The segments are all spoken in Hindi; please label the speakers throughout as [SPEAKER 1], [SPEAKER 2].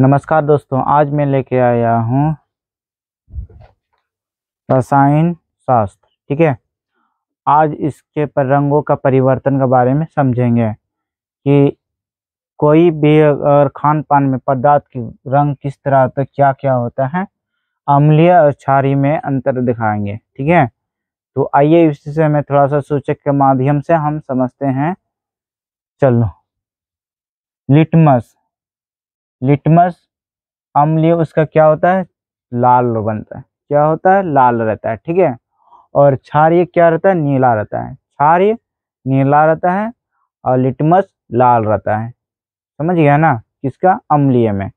[SPEAKER 1] नमस्कार दोस्तों आज मैं लेके आया हूँ रसायन शास्त्र ठीक है आज इसके पर रंगों का परिवर्तन के बारे में समझेंगे कि कोई भी अगर खान पान में पदार्थ की रंग किस तरह तो क्या क्या होता है अम्लीय और क्षारी में अंतर दिखाएंगे ठीक है तो आइए इस विषय में थोड़ा सा सूचक के माध्यम से हम समझते हैं चलो लिटमस लिटमस अम्लीय उसका क्या होता है लाल बनता है क्या होता है लाल रहता है ठीक है और क्षार्य क्या रहता है नीला रहता है क्षार्य नीला रहता है और लिटमस लाल रहता है समझ गया ना किसका अम्लीय में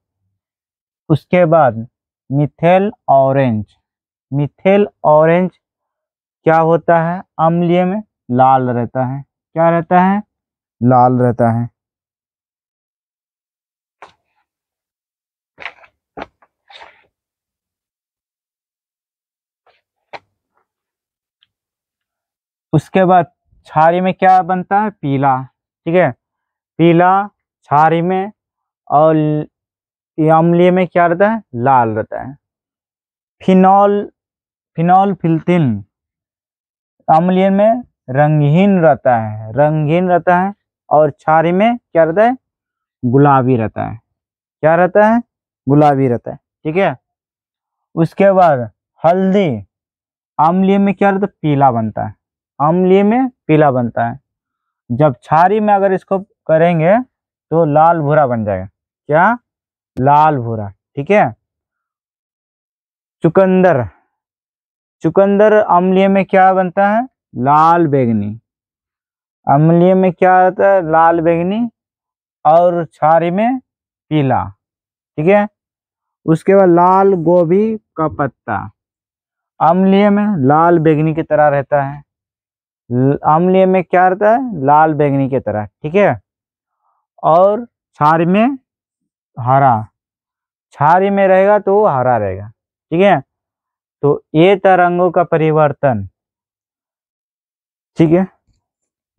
[SPEAKER 1] उसके बाद मिथेल ऑरेंज मिथेल ऑरेंज क्या होता है अम्लीय में लाल रहता है क्या रहता है लाल रहता है उसके बाद छारी में क्या बनता है पीला ठीक है पीला छारी में और अम्लीय में क्या रहता है लाल रहता है फिनॉल फिनॉल फिल्थिन अम्लीय में रंगहीन रहता है रंगहीन रहता है और छारी में क्या रहता है गुलाबी रहता है क्या रहता है गुलाबी रहता है ठीक है उसके बाद हल्दी आमली में क्या रहता है पीला बनता है अम्लीय में पीला बनता है जब छारी में अगर इसको करेंगे तो लाल भूरा बन जाएगा क्या लाल भूरा ठीक है चुकंदर चुकंदर अम्लीय में क्या बनता है लाल बैगनी अम्लीय में क्या आता है लाल बैगनी और छारी में पीला ठीक है उसके बाद लाल गोभी का पत्ता अम्लीय में लाल बैगनी की तरह रहता है अम्लीय में क्या रहता है लाल बैंगनी की तरह ठीक है और छार में हरा छारी में रहेगा तो वो हरा रहेगा ठीक है तो ये तरंगों का परिवर्तन ठीक है